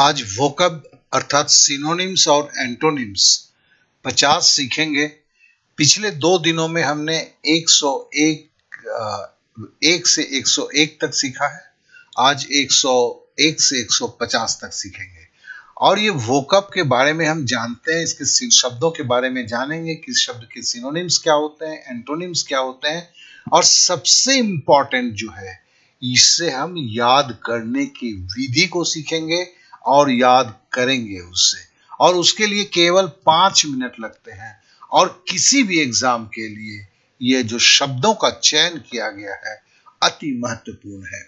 आज वोकब अर्थात सिनोनिम्स और एंटोनिम्स 50 सीखेंगे पिछले दो दिनों में हमने 101 एक से 101 तक सीखा है आज 101 से 150 तक सीखेंगे और ये वोकअप के बारे में हम जानते हैं इसके शब्दों के बारे में जानेंगे किस शब्द के सिनोनिम्स क्या होते हैं एंटोनिम्स क्या होते हैं और सबसे इंपॉर्टेंट जो है इससे हम याद करने की विधि को सीखेंगे और याद करेंगे उससे और उसके लिए केवल पांच मिनट लगते हैं और किसी भी एग्जाम के लिए ये जो शब्दों का चयन किया गया है अति महत्वपूर्ण है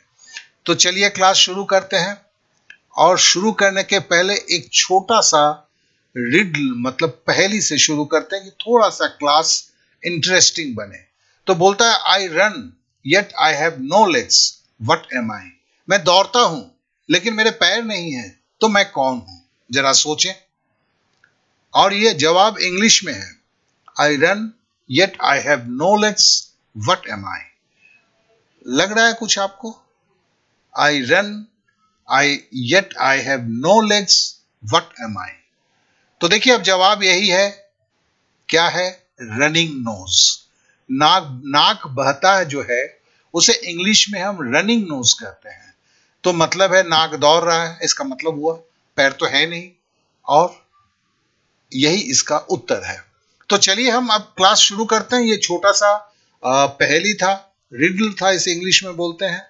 तो चलिए क्लास शुरू करते हैं और शुरू करने के पहले एक छोटा सा रिडल मतलब पहली से शुरू करते हैं कि थोड़ा सा क्लास इंटरेस्टिंग बने तो बोलता है I run yet I have no legs what am I मैं दौड़ता हूं लेकिन मेरे पैर नहीं है तो मैं कौन हूं जरा सोचे और यह जवाब इंग्लिश में है I run yet I have no legs what am I लग रहा है कुछ आपको I run I yet I have no legs what am I तो देखिए अब जवाब यही है क्या है रनिंग नोज नाक नाक बहता है जो है उसे इंग्लिश में हम रनिंग नोज कहते हैं तो मतलब है नाक दौड़ रहा है इसका मतलब हुआ पैर तो है नहीं और यही इसका उत्तर है तो चलिए हम अब क्लास शुरू करते हैं ये छोटा सा पहली था रिडल था इसे इंग्लिश में बोलते हैं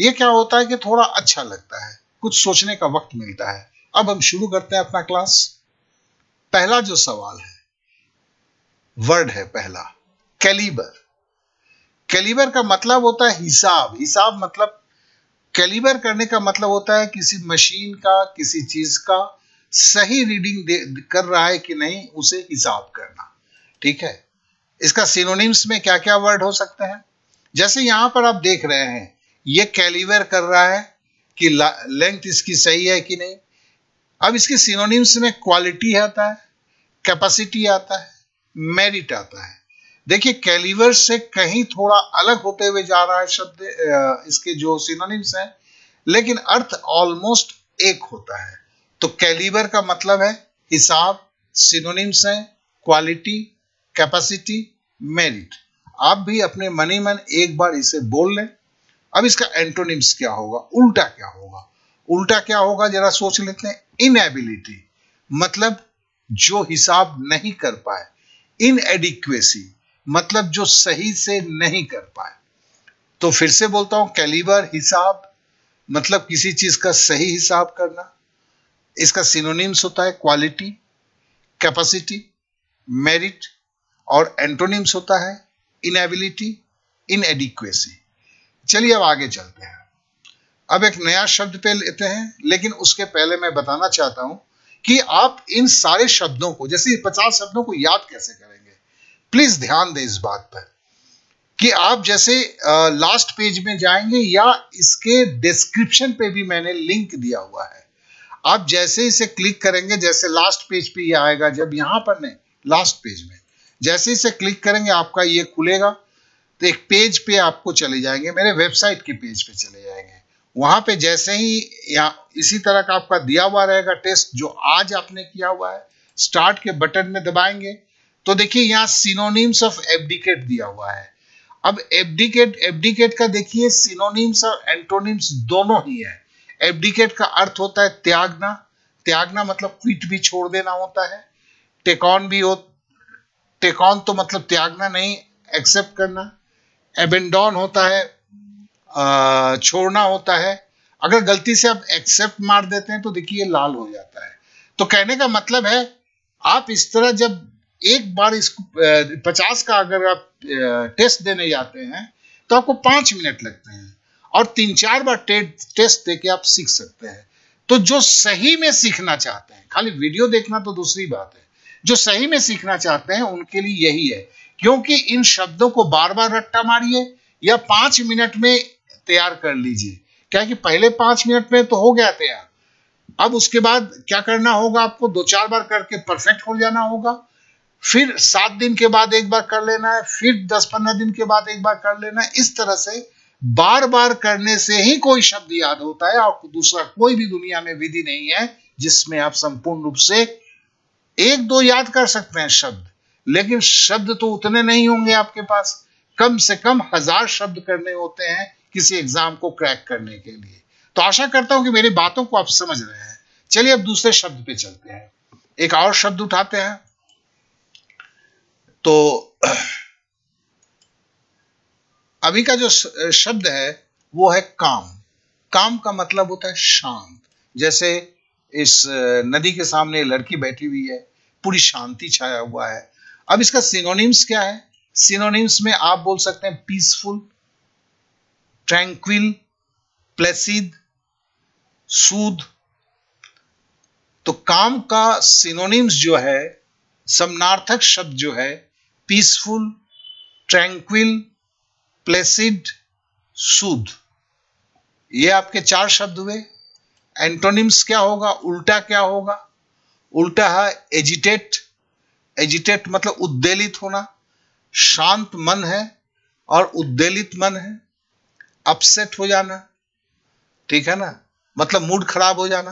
ये क्या होता है कि थोड़ा अच्छा लगता है कुछ सोचने का वक्त मिलता है अब हम शुरू करते हैं अपना क्लास पहला जो सवाल है वर्ड है पहला कैलिबर कैलिबर का मतलब होता है हिसाब हिसाब मतलब कैलिबर करने का मतलब होता है किसी मशीन का किसी चीज का सही रीडिंग कर रहा है कि नहीं उसे हिसाब करना ठीक है इसका सिनोनिम्स में क्या क्या वर्ड हो सकते हैं जैसे यहां पर आप देख रहे हैं ये कैलिबर कर रहा है कि लेंथ इसकी सही है कि नहीं अब इसके सिनोनिम्स में क्वालिटी आता है कैपेसिटी आता है मेरिट आता है देखिए कैलिवर से कहीं थोड़ा अलग होते हुए जा रहा है शब्द इसके जो सिनोनिम्स हैं लेकिन अर्थ ऑलमोस्ट एक होता है तो कैलिवर का मतलब है हिसाब सिनोनिम्स हैं क्वालिटी कैपेसिटी मेरिट आप भी अपने मनी मन एक बार इसे बोल लें अब इसका एंटोनिम्स क्या होगा उल्टा क्या होगा उल्टा क्या होगा जरा सोच लेते हैं इनएबिलिटी मतलब जो हिसाब नहीं कर पाए इनएडिक्वेसी मतलब जो सही से नहीं कर पाए तो फिर से बोलता हूं कैलिबर हिसाब मतलब किसी चीज का सही हिसाब करना इसका सिनोनिम्स होता है क्वालिटी कैपेसिटी मेरिट और एंटोनिम्स होता है इनएबिलिटी एडिक्वेसी चलिए अब आगे चलते हैं अब एक नया शब्द पे लेते हैं लेकिन उसके पहले मैं बताना चाहता हूं कि आप इन सारे शब्दों को जैसे पचास शब्दों को याद कैसे करेंगे प्लीज ध्यान दें इस बात पर कि आप जैसे लास्ट पेज में जाएंगे या इसके डिस्क्रिप्शन पे भी मैंने लिंक दिया हुआ है आप जैसे इसे क्लिक करेंगे जैसे लास्ट पेज पे ये आएगा जब यहां पर नहीं लास्ट पेज में जैसे इसे क्लिक करेंगे आपका ये खुलेगा तो एक पेज पे आपको चले जाएंगे मेरे वेबसाइट के पेज पे चले जाएंगे वहां पे जैसे ही या इसी तरह का आपका दिया हुआ रहेगा टेस्ट जो आज आपने किया हुआ है स्टार्ट के बटन में दबाएंगे तो देखिए यहाँ सिनोनिम्स ऑफ एबडिकेट दिया हुआ है अब एबडिकेट एबडिकेट का देखिए सिनोनिम्स और एंटोनिम्स दोनों ही है एबडिकेट का अर्थ होता है त्यागना त्यागना मतलब क्विट भी छोड़ देना होता है टेकॉन भी हो टेकॉन तो मतलब त्यागना नहीं एक्सेप्ट करना एबेंडॉन होता है छोड़ना होता है अगर गलती से आप एक्सेप्ट मार देते हैं तो देखिए लाल हो जाता है तो कहने का मतलब है आप इस तरह जब एक बार इसको पचास का अगर आप टेस्ट देने जाते हैं तो आपको पांच मिनट लगते हैं और तीन चार बार टे, टेस्ट दे के आप सीख सकते हैं तो जो सही में सीखना चाहते हैं खाली वीडियो देखना तो दूसरी बात है जो सही में सीखना चाहते हैं उनके लिए यही है क्योंकि इन शब्दों को बार बार रट्टा मारिए या पांच मिनट में तैयार कर लीजिए क्या कि पहले पांच मिनट में तो हो गया तैयार अब उसके बाद क्या करना होगा आपको दो चार बार करके परफेक्ट हो जाना होगा फिर सात दिन के बाद एक बार कर लेना है फिर दस पंद्रह दिन के बाद एक बार कर लेना है इस तरह से बार बार करने से ही कोई शब्द याद होता है और दूसरा कोई भी दुनिया में विधि नहीं है जिसमें आप संपूर्ण रूप से एक दो याद कर सकते हैं शब्द लेकिन शब्द तो उतने नहीं होंगे आपके पास कम से कम हजार शब्द करने होते हैं किसी एग्जाम को क्रैक करने के लिए तो आशा करता हूं कि मेरी बातों को आप समझ रहे हैं चलिए अब दूसरे शब्द पे चलते हैं एक और शब्द उठाते हैं तो अभी का जो शब्द है वो है काम काम का मतलब होता है शांत जैसे इस नदी के सामने लड़की बैठी हुई है पूरी शांति छाया हुआ है अब इसका सिनोनिम्स क्या है सिनोनिम्स में आप बोल सकते हैं पीसफुल ट्रैंक्विल प्लेसिड सूद तो काम का सिनोनिम्स जो है समनार्थक शब्द जो है peaceful ट्रैंक्विल प्लेसिड सूद ये आपके चार शब्द हुए एंटोनिम्स क्या होगा उल्टा क्या होगा उल्टा है एजिटेट एजिटेट मतलब उद्देलित होना शांत मन है और उद्देलित मन है अपसेट हो जाना ठीक है ना मतलब मूड खराब हो जाना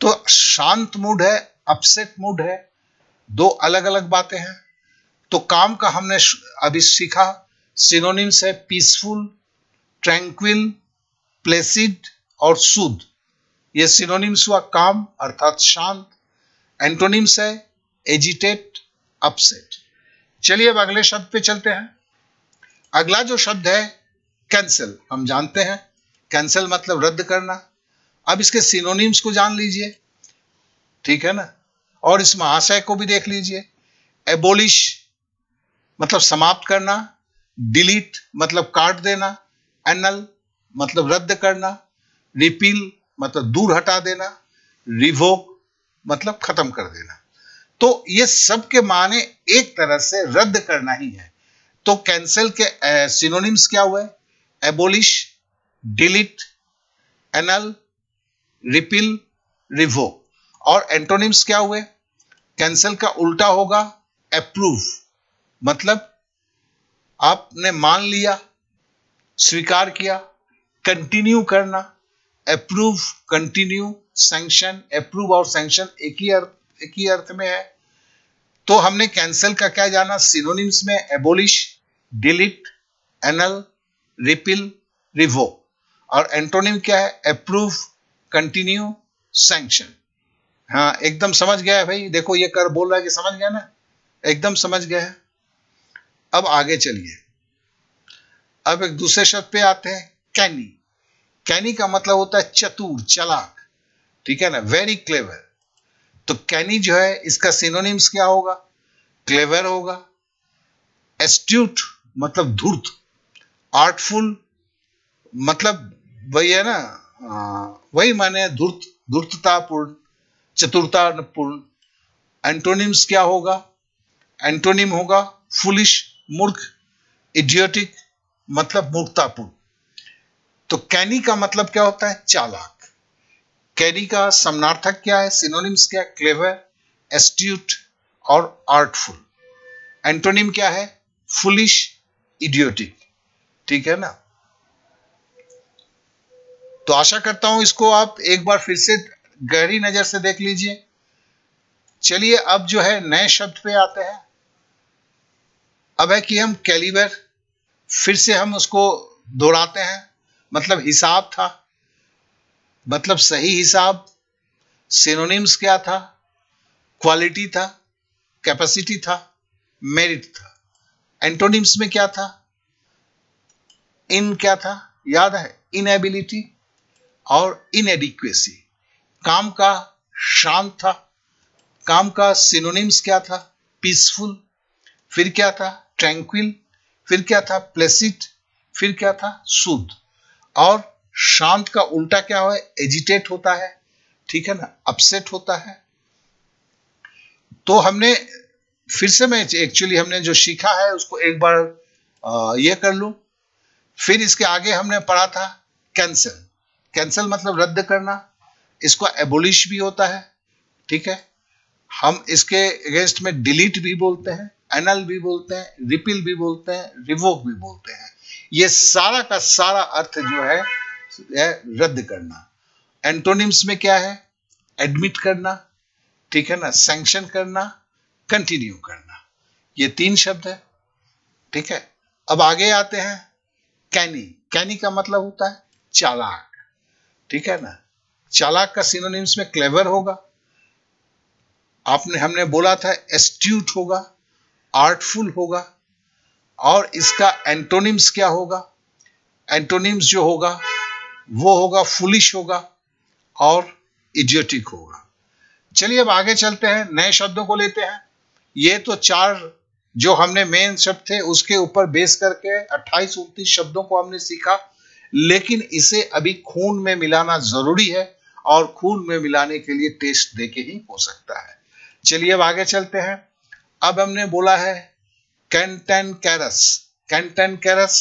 तो शांत मूड है अपसेट मूड है दो अलग अलग बातें हैं तो काम का हमने अभी सीखा सिनोनिम्स है पीसफुल ट्रैंक्विल प्लेसिड और शुद्ध ये सिनोनिम्स हुआ काम अर्थात शांत एंटोनिम्स है एजिटेट अपसेट चलिए अब अगले शब्द पे चलते हैं अगला जो शब्द है कैंसिल हम जानते हैं कैंसिल मतलब रद्द करना अब इसके सिनोनिम्स को जान लीजिए ठीक है ना और इस महाशय को भी देख लीजिए एबोलिश मतलब समाप्त करना डिलीट मतलब काट देना एनल मतलब रद्द करना रिपील मतलब दूर हटा देना रिवोक मतलब खत्म कर देना तो ये सब के माने एक तरह से रद्द करना ही है तो कैंसिल के सिनोनिम्स क्या हुए abolish delete annul repeal revoke और एंटोनिम्स क्या हुए कैंसिल का उल्टा होगा अप्रूव मतलब आपने मान लिया स्वीकार किया कंटिन्यू करना अप्रूव कंटिन्यू सैंक्शन अप्रूव और सैंक्शन एक ही अर्थ एक ही अर्थ में है तो हमने कैंसिल का क्या जाना सिनोनिम्स में abolish delete annul repeal revoke और एंटोनिम क्या है अप्रूव कंटिन्यू सैंक्शन हाँ एकदम समझ गया है भाई देखो ये कर बोल रहा है कि समझ गया ना एकदम समझ गया है अब आगे चलिए अब एक दूसरे शब्द पे आते हैं कैनी कैनी का मतलब होता है चतुर चलाक ठीक है ना वेरी क्लेवर तो कैनी जो है इसका सिनोनिम्स क्या होगा क्लेवर होगा एस्ट्यूट मतलब धूर्त आर्टफुल मतलब वही है ना वही माने धूर्त धूर्ततापूर्ण चतुरतापूर्ण एंटोनिम्स क्या होगा एंटोनिम होगा फुलिश मूर्ख इडियोटिक मतलब मूर्खतापूर्ण तो कैनी का मतलब क्या होता है चालाक कैनी का समनार्थक क्या है सिनोनिम्स क्या क्लेवर एस्ट्यूट और आर्टफुल एंटोनिम क्या है फुलिश इडियोटिक ठीक है ना तो आशा करता हूं इसको आप एक बार फिर से गहरी नजर से देख लीजिए चलिए अब जो है नए शब्द पे आते हैं अब है कि हम कैलिबर फिर से हम उसको दोहराते हैं मतलब हिसाब था मतलब सही हिसाब सिनोनिम्स क्या था क्वालिटी था कैपेसिटी था मेरिट था एंटोनिम्स में क्या था इन क्या था याद है इनएबिलिटी और इनएडिक्वेसी काम का शांत था काम का सिनोनिम्स क्या था पीसफुल फिर क्या था ट्रैंक्विल फिर क्या था प्लेसिट फिर क्या था शुद्ध और शांत का उल्टा क्या है एजिटेट होता है ठीक है ना अपसेट होता है तो हमने फिर से मैं एक्चुअली हमने जो सीखा है उसको एक बार यह ये कर लू फिर इसके आगे हमने पढ़ा था कैंसल कैंसल मतलब रद्द करना इसको एबोलिश भी होता है ठीक है हम इसके अगेंस्ट में डिलीट भी बोलते हैं एनल भी बोलते हैं रिपिल भी बोलते हैं रिवोक भी बोलते हैं ये सारा का सारा अर्थ जो है, है रद्द करना एंटोनिम्स में क्या है एडमिट करना ठीक है ना सेंक्शन करना कंटिन्यू करना ये तीन शब्द है ठीक है अब आगे आते हैं कैनी कैनी का मतलब होता है चालाक ठीक है ना चालाक का सिनोनिम्स में क्लेवर होगा आपने हमने बोला था एस्ट्यूट होगा आर्टफुल होगा और इसका एंटोनिम्स क्या होगा एंटोनिम्स जो होगा वो होगा फुलिश होगा और इडियोटिक होगा चलिए अब आगे चलते हैं नए शब्दों को लेते हैं ये तो चार जो हमने मेन शब्द थे उसके ऊपर बेस करके 28 उनतीस शब्दों को हमने सीखा लेकिन इसे अभी खून में मिलाना जरूरी है और खून में मिलाने के लिए टेस्ट देके ही हो सकता है चलिए अब आगे चलते हैं अब हमने बोला है कैंटेन कैरस कैंटन कैरस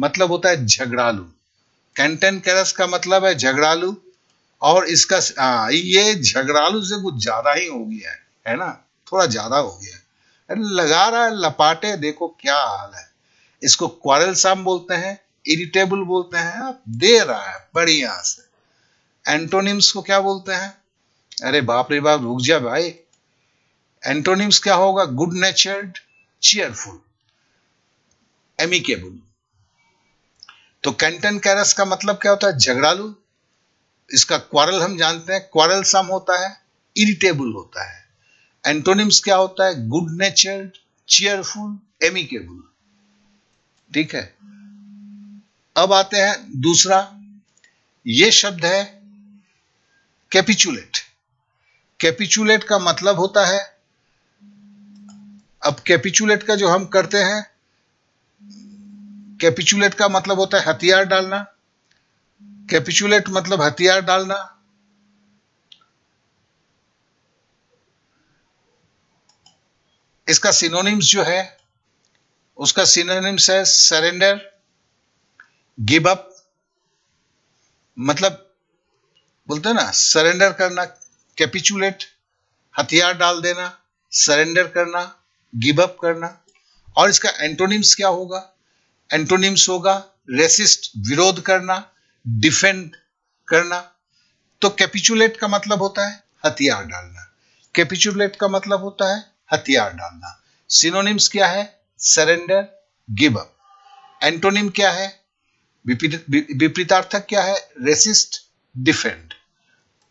मतलब होता है झगड़ालू कैंटेन कैरस का मतलब है झगड़ालू और इसका आ, ये झगड़ालू से कुछ ज्यादा ही हो गया है है ना थोड़ा ज्यादा हो गया है लगा रहा है लपाटे देखो क्या हाल है इसको क्वारल साम बोलते हैं इरिटेबल बोलते हैं आप दे रहा है बढ़िया से एंटोनिम्स को क्या बोलते हैं अरे बाप रे बाप रुक जा भाई एंटोनिम्स क्या होगा गुड नेचर्ड चेयरफुल एमिकेबल तो कैंटन कैरस का मतलब क्या होता है झगड़ालू इसका क्वारल हम जानते हैं क्वारल सम होता है इरिटेबल होता है एंटोनिम्स क्या होता है गुड नेचर्ड चेयरफुल एमिकेबल ठीक है अब आते हैं दूसरा ये शब्द है कैपिचुलेट कैपिचुलेट का मतलब होता है अब कैपिचुलेट का जो हम करते हैं कैपिचुलेट का मतलब होता है हथियार डालना कैपिचुलेट मतलब हथियार डालना इसका सिनोनिम्स जो है उसका सिनोनिम्स है सरेंडर गिव अप मतलब बोलते हैं ना सरेंडर करना कैपिचुलेट हथियार डाल देना सरेंडर करना गिव अप करना और इसका एंटोनिम्स क्या होगा एंटोनिम्स होगा रेसिस्ट विरोध करना डिफेंड करना तो कैपिचुलेट का मतलब होता है हथियार डालना कैपिचुलेट का मतलब होता है हथियार डालना सिनोनिम्स क्या है सरेंडर गिव अप एंटोनिम क्या है विपरीतार्थक क्या है रेसिस्ट डिफेंड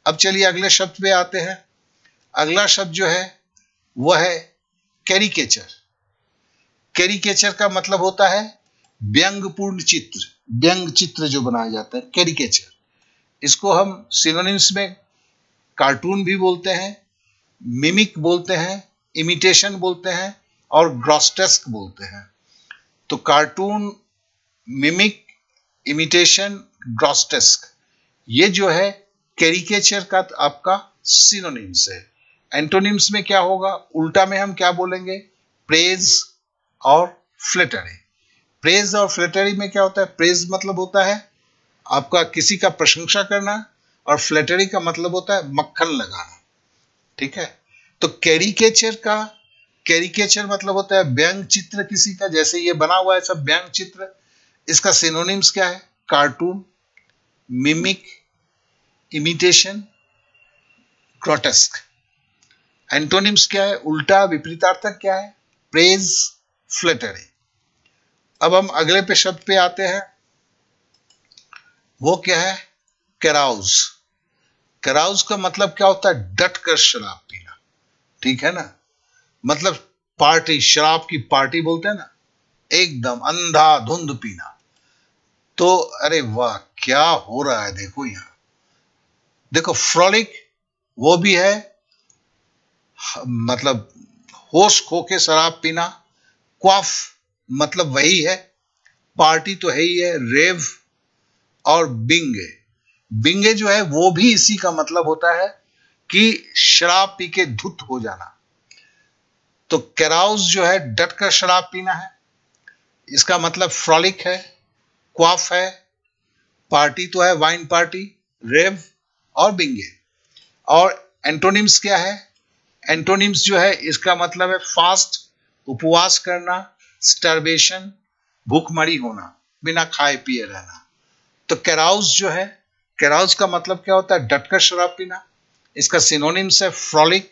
अब चलिए अगले शब्द पे आते हैं अगला शब्द जो है वह है कैरिकेचर कैरिकेचर का मतलब होता है व्यंगपूर्ण चित्र व्यंग चित्र जो बनाया जाता है कैरिकेचर इसको हम सिनोनिम्स में कार्टून भी बोलते हैं मिमिक बोलते हैं इमिटेशन बोलते हैं और ग्रॉस्टेस्क बोलते हैं तो कार्टून मिमिक इमिटेशन ग्रॉस्टेस्क ये जो है कैरिकेचर का आपका सिनोनिम्स है एंटोनिम्स में क्या होगा उल्टा में हम क्या बोलेंगे प्रेज और फ्लेटरी प्रेज और फ्लेटरी में क्या होता है प्रेज मतलब होता है आपका किसी का प्रशंसा करना और फ्लेटरी का मतलब होता है मक्खन लगाना ठीक है तो कैरिकेचर का कैरिकेचर मतलब होता है व्यंग चित्र किसी का जैसे ये बना हुआ है सब व्यंग चित्र इसका सिनोनिम्स क्या है cartoon mimic imitation grotesque antonyms क्या है उल्टा विपरीतार्थक क्या है प्रेज फ्लेटरी अब हम अगले पे शब्द पे आते हैं वो क्या है कराउज कराउज का मतलब क्या होता है डट कर शराब पीना ठीक है ना मतलब पार्टी शराब की पार्टी बोलते हैं ना एकदम अंधा धुंध पीना तो अरे वाह क्या हो रहा है देखो यहां देखो फ्रॉलिक वो भी है मतलब होश खो के शराब पीना क्वाफ मतलब वही है पार्टी तो है ही है रेव और बिंगे बिंगे जो है वो भी इसी का मतलब होता है कि शराब पी के धुत हो जाना तो कैराउस जो है डट कर शराब पीना है इसका मतलब फ्रॉलिक है क्वाफ है पार्टी तो है वाइन पार्टी रेव और बिंगे और एंटोनिम्स क्या है एंटोनिम्स जो है इसका मतलब है फास्ट उपवास करना स्टर्बेशन भूखमरी होना बिना खाए पिए रहना तो कैराउस जो है कैराउस का मतलब क्या होता है डटकर शराब पीना इसका सिनोनिम्स है फ्रॉलिक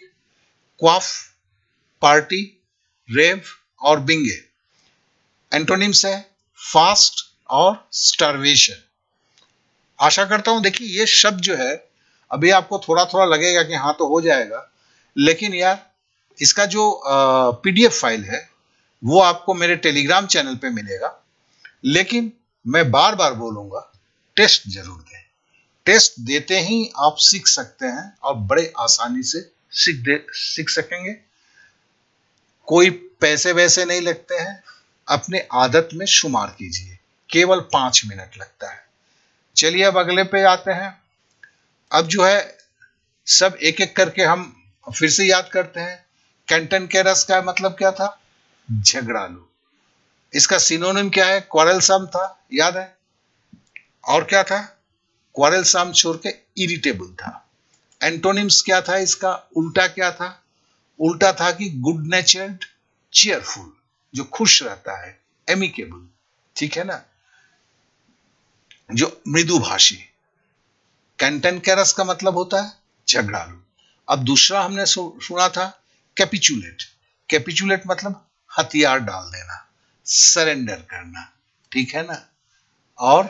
क्वाफ पार्टी रेव और बिंगे एंटोनिम्स है फास्ट और स्टर्वेशन आशा करता हूं देखिए ये शब्द जो है अभी आपको थोड़ा थोड़ा लगेगा कि हाँ तो हो जाएगा लेकिन यार इसका जो पीडीएफ फाइल है वो आपको मेरे टेलीग्राम चैनल पे मिलेगा लेकिन मैं बार बार बोलूंगा टेस्ट जरूर दें टेस्ट देते ही आप सीख सकते हैं और बड़े आसानी से सीख सीख सकेंगे कोई पैसे वैसे नहीं लगते हैं अपने आदत में शुमार कीजिए केवल पांच मिनट लगता है चलिए अब अगले पे आते हैं अब जो है सब एक एक करके हम और फिर से याद करते हैं कैंटन कैरस का मतलब क्या था झगड़ालू इसका सिनोनिम क्या है क्वारलसम था याद है और क्या था क्वारलसम छोड़ के इरिटेबल था एंटोनिम्स क्या था इसका उल्टा क्या था उल्टा था कि गुड नेचर्ड चेयरफुल जो खुश रहता है एमिकेबल ठीक है ना जो मृदुभाषी कैंटन कैरस का मतलब होता है झगड़ालू अब दूसरा हमने सुना था कैपिचुलेट कैपिचुलेट मतलब हथियार डाल देना सरेंडर करना ठीक है ना और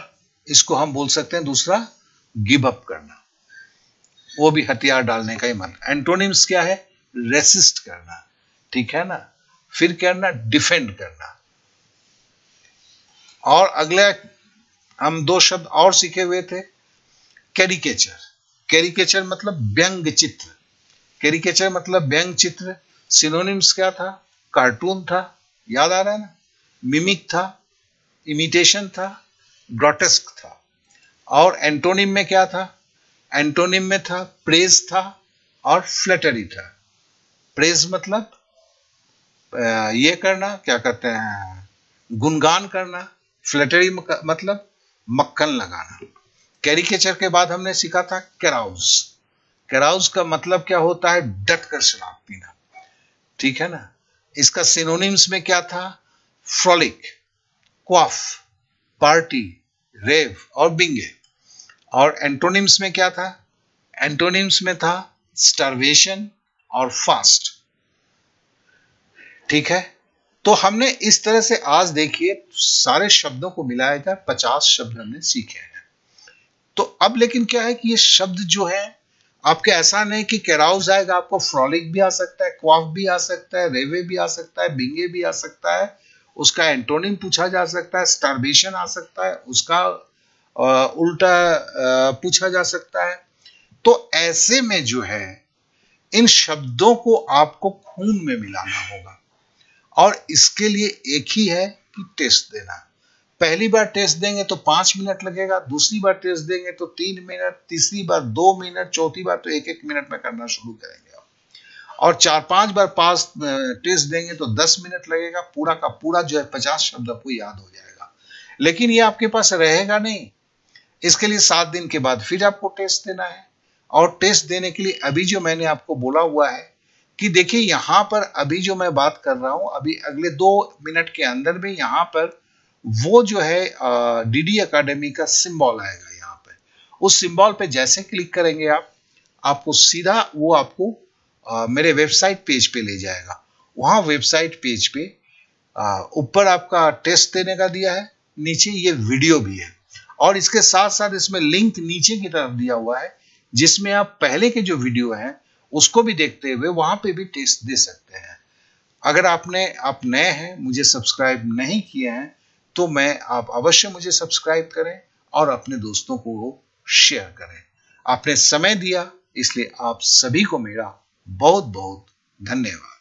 इसको हम बोल सकते हैं दूसरा गिव अप करना वो भी हथियार डालने का ही मन एंटोनिम्स क्या है रेसिस्ट करना ठीक है ना फिर करना डिफेंड करना और अगले हम दो शब्द और सीखे हुए थे कैरिकेचर कैरिकेचर मतलब व्यंग चित्र कैरिकेचर मतलब व्यंग चित्र सिनोनिम्स क्या था कार्टून था याद आ रहा है ना मिमिक था इमिटेशन था ग्रोटेस्क था और एंटोनिम में क्या था एंटोनिम में था प्रेज था और फ्लैटरी था प्रेज मतलब ये करना क्या कहते हैं गुणगान करना फ्लैटरी मतलब मक्खन लगाना कैरिकेचर के बाद हमने सीखा था कैराउज कैराउस का मतलब क्या होता है डट कर शराब पीना ठीक है ना इसका सिनोनिम्स में क्या था फ्रॉलिक क्वाफ पार्टी रेव और बिंगे और एंटोनिम्स में क्या था एंटोनिम्स में था स्टारवेशन और फास्ट ठीक है तो हमने इस तरह से आज देखिए सारे शब्दों को मिलाया जाए पचास शब्द हमने सीखे हैं तो अब लेकिन क्या है कि ये शब्द जो है आपके ऐसा नहीं कि कैराउस जाएगा आपको फ्रॉलिक भी आ सकता है क्वाफ भी आ सकता है रेवे भी आ सकता है बिंगे भी आ सकता है उसका एंटोनिम पूछा जा सकता है स्टारबेशन आ सकता है उसका उल्टा पूछा जा सकता है तो ऐसे में जो है इन शब्दों को आपको खून में मिलाना होगा और इसके लिए एक ही है कि टेस्ट देना पहली बार टेस्ट देंगे तो पांच मिनट लगेगा दूसरी बार टेस्ट देंगे तो तीन मिनट तीसरी बार दो मिनट चौथी बार तो एक एक मिनट में करना शुरू करेंगे आप और चार पांच बार पास टेस्ट देंगे तो दस मिनट लगेगा पूरा का पूरा जो है पचास शब्द आपको याद हो जाएगा लेकिन ये आपके पास रहेगा नहीं इसके लिए सात दिन के बाद फिर आपको टेस्ट देना है और टेस्ट देने के लिए अभी जो मैंने आपको बोला हुआ है कि देखिए यहां पर अभी जो मैं बात कर रहा हूं अभी अगले दो मिनट के अंदर भी यहां पर वो जो है डी डी अकेडमी का सिम्बॉल आएगा यहाँ पे उस सिंबल पे जैसे क्लिक करेंगे आप आपको सीधा वो आपको आ, मेरे वेबसाइट पेज पे ले जाएगा वहां वेबसाइट पेज पे ऊपर आपका टेस्ट देने का दिया है नीचे ये वीडियो भी है और इसके साथ साथ इसमें लिंक नीचे की तरफ दिया हुआ है जिसमें आप पहले के जो वीडियो हैं उसको भी देखते हुए वहां पे भी टेस्ट दे सकते हैं अगर आपने आप नए हैं मुझे सब्सक्राइब नहीं किए हैं तो मैं आप अवश्य मुझे सब्सक्राइब करें और अपने दोस्तों को शेयर करें आपने समय दिया इसलिए आप सभी को मेरा बहुत बहुत धन्यवाद